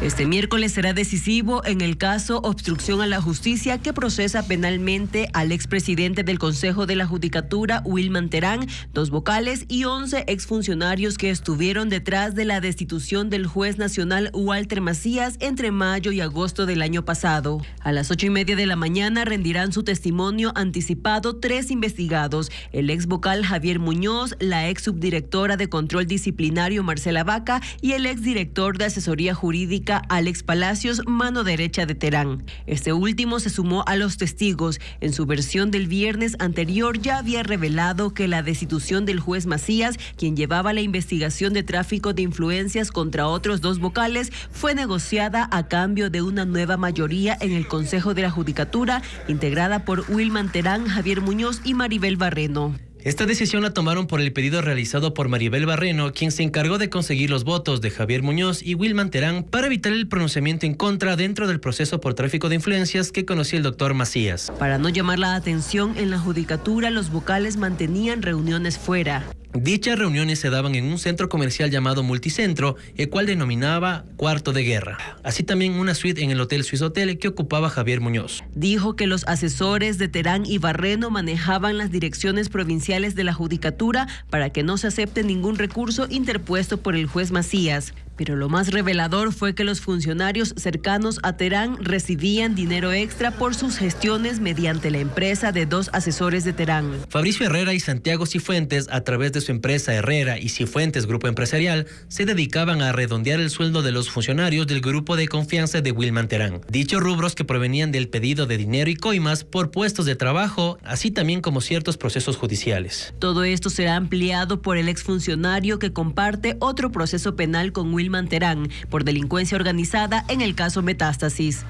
Este miércoles será decisivo en el caso obstrucción a la justicia que procesa penalmente al expresidente del Consejo de la Judicatura, Wilman Terán, dos vocales y once exfuncionarios que estuvieron detrás de la destitución del juez nacional Walter Macías entre mayo y agosto del año pasado. A las ocho y media de la mañana rendirán su testimonio anticipado tres investigados, el ex vocal Javier Muñoz, la ex subdirectora de Control Disciplinario Marcela Vaca y el ex director de Asesoría Jurídica Alex Palacios, mano derecha de Terán. Este último se sumó a los testigos. En su versión del viernes anterior ya había revelado que la destitución del juez Macías, quien llevaba la investigación de tráfico de influencias contra otros dos vocales, fue negociada a cambio de una nueva mayoría en el Consejo de la Judicatura, integrada por Wilman Terán, Javier Muñoz y Maribel Barreno. Esta decisión la tomaron por el pedido realizado por Maribel Barreno, quien se encargó de conseguir los votos de Javier Muñoz y Wilman Terán para evitar el pronunciamiento en contra dentro del proceso por tráfico de influencias que conocía el doctor Macías. Para no llamar la atención, en la judicatura los vocales mantenían reuniones fuera. Dichas reuniones se daban en un centro comercial llamado Multicentro, el cual denominaba Cuarto de Guerra, así también una suite en el Hotel Suizo Hotel que ocupaba Javier Muñoz. Dijo que los asesores de Terán y Barreno manejaban las direcciones provinciales de la Judicatura para que no se acepte ningún recurso interpuesto por el juez Macías. Pero lo más revelador fue que los funcionarios cercanos a Terán recibían dinero extra por sus gestiones mediante la empresa de dos asesores de Terán. Fabricio Herrera y Santiago Cifuentes, a través de su empresa Herrera y Cifuentes Grupo Empresarial, se dedicaban a redondear el sueldo de los funcionarios del grupo de confianza de Wilman Terán. Dichos rubros que provenían del pedido de dinero y coimas por puestos de trabajo, así también como ciertos procesos judiciales. Todo esto será ampliado por el exfuncionario que comparte otro proceso penal con Wilman Manterán por delincuencia organizada en el caso Metástasis.